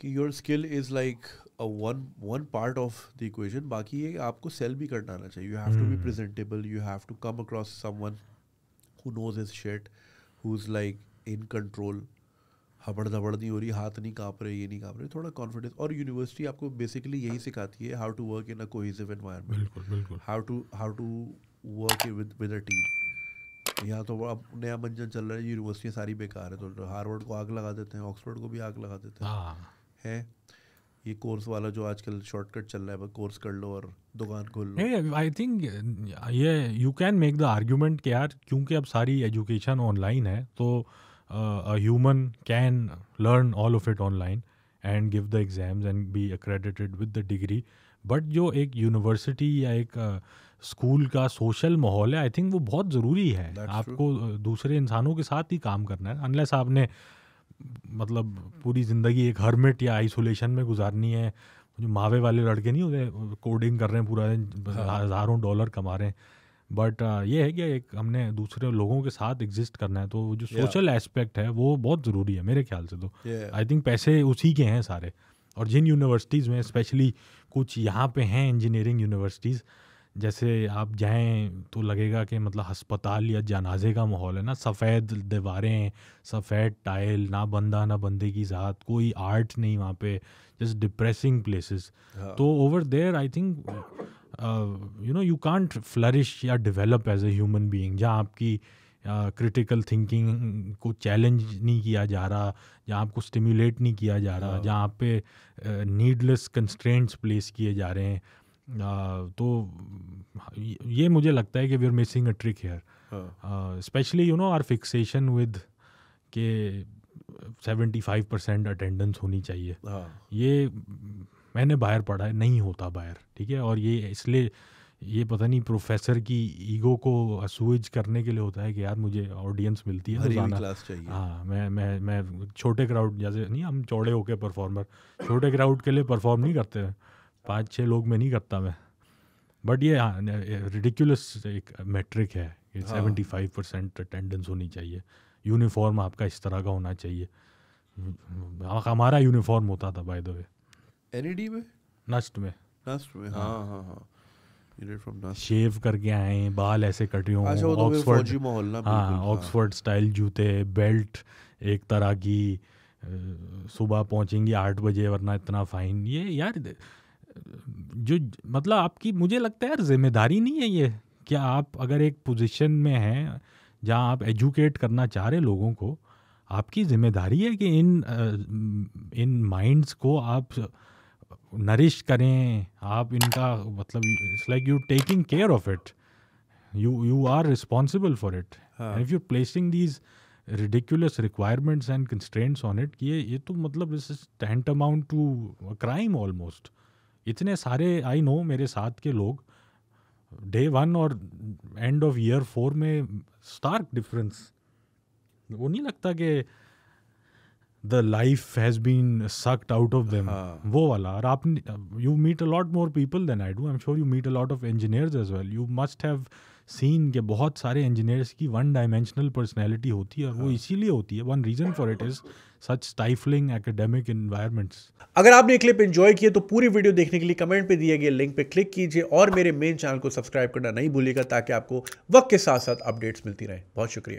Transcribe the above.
कि your skill is like one one part of the equation बाकी ये आपको सेल भी करना आना चाहिए you have to be presentable you have to come across someone who knows is शेट who is like in control हबड़ दबड़ नहीं हो रही हाथ नहीं काँप रहे ये नहीं काँप रहे थोड़ा कॉन्फिडेंस और यूनिवर्सिटी आपको बेसिकली यही सिखाती है how to work in a cohesive बिल्कुल how to how to work with with a team यहाँ तो अब नया मंजन चल रहा है यूनिवर्सिटी सारी बेकार है तो हार्वर्ड को आग लगा देते हैं ऑक्सफोर्ड को भी आग लगा देते हैं हाँ। है ये कोर्स वाला जो आजकल शॉर्टकट चल रहा है वो कोर्स कर लो और दुकान खोल लो आई थिंक ये you can make the argument के यार क्योंकि अब सारी एजुकेशन ऑनलाइन है तो human can learn all of it online and give the exams and be accredited with the degree but जो एक यूनिवर्सिटी या एक स्कूल का सोशल माहौल है आई थिंक वो बहुत ज़रूरी है That's आपको true. दूसरे इंसानों के साथ ही काम करना है अनलेस आपने uh, मतलब पूरी ज़िंदगी एक हर्मिट या आइसोलेशन में गुजारनी है जो मावे वाले लड़के नहीं होते कोडिंग कर रहे हैं पूरा हाँ। हज़ारों डॉलर कमा रहे हैं बट ये है कि एक हमने दूसरे लोगों के साथ एग्जिस्ट करना है तो जो सोशल एस्पेक्ट है वो बहुत ज़रूरी है मेरे ख्याल से तो आई थिंक पैसे उसी के हैं सारे और जिन यूनिवर्सिटीज़ में स्पेशली कुछ यहाँ पे हैं इंजीनियरिंग यूनिवर्सिटीज़ जैसे आप जाएं तो लगेगा कि मतलब हस्पताल या जनाजे का माहौल है ना सफ़ेद दीवारें सफ़ेद टाइल ना बंदा ना बंदे की ज़ात कोई आर्ट नहीं वहाँ पे जस्ट डिप्रेसिंग प्लेसेस हाँ। तो over there I think you know you can't flourish या develop as a human being जहाँ आपकी क्रिटिकल uh, थिंकिंग को चैलेंज नहीं किया जा रहा जहाँ आपको स्टिमुलेट नहीं किया जा रहा हाँ। जहाँ आप पे नीडलेस कंस्ट्रेंट्स प्लेस किए जा रहे हैं तो ये मुझे लगता है कि we are missing a trick here specially you know our fixation with के सेवेंटी फाइव परसेंट अटेंडेंस होनी चाहिए हाँ. ये मैंने बाहर पढ़ा है नहीं होता बाहर ठीक है और ये इसलिए ये पता नहीं प्रोफेसर की ईगो को असूज करने के लिए होता है कि यार मुझे ऑडियंस मिलती है हाँ मैं मैं मैं छोटे क्राउड जैसे नहीं हम चौड़े होके परफॉर्मर छोटे क्राउड के लिए परफॉर्म नहीं करते हैं पाँच छः लोग में नहीं करता मैं बट ये रिडिकुलस हाँ, एक मेट्रिक है सेवेंटी फाइव परसेंट अटेंडेंस होनी चाहिए यूनिफॉर्म आपका इस तरह का होना चाहिए हमारा यूनिफॉर्म होता था बाय द वे एनईडी में नस्ट में नस्ट में हाँ हाँ हाँ, हाँ. शेव करके आए बाल ऐसे कट हों ऑक्सफोर्ड अच्छा, तो हाँ ऑक्सफोर्ड स्टाइल हाँ। जूते बेल्ट एक तरह की सुबह पहुंचेंगी आठ बजे वरना इतना फाइन ये यार जो मतलब आपकी मुझे लगता है यार जिम्मेदारी नहीं है ये क्या आप अगर एक पोजीशन में हैं जहां आप एजुकेट करना चाह रहे लोगों को आपकी जिम्मेदारी है कि इन इन माइंड्स को आप नरिश करें आप इनका मतलब it's like you taking care of it you you are responsible for it if you placing these ridiculous requirements and constraints on it ये ये तो मतलब is tantamount to crime almost इतने सारे आई नो मेरे साथ के लोग डे वन और एंड ऑफ ईयर फोर में स्टार्क डिफरेंस वो नहीं लगता कि the life has been sucked out of them वो वाला और आप you meet a lot more people than I do I am sure you meet a lot of engineers as well you must have seen के बहुत सारे engineers की one dimensional personality होती है और वो हाँ। इसीलिए होती है one reason for it is such stifling academic environments अगर आपने क्लिप एंजॉय किया तो पूरी वीडियो देखने के लिए कमेंट पे दिए गए लिंक पे क्लिक कीजिए और मेरे मेन चैनल को सब्सक्राइब करना नहीं भूलिएगा ताकि आपको वक्त के साथ साथ अपडेट्स मिलती रहे बहुत शुक्रिया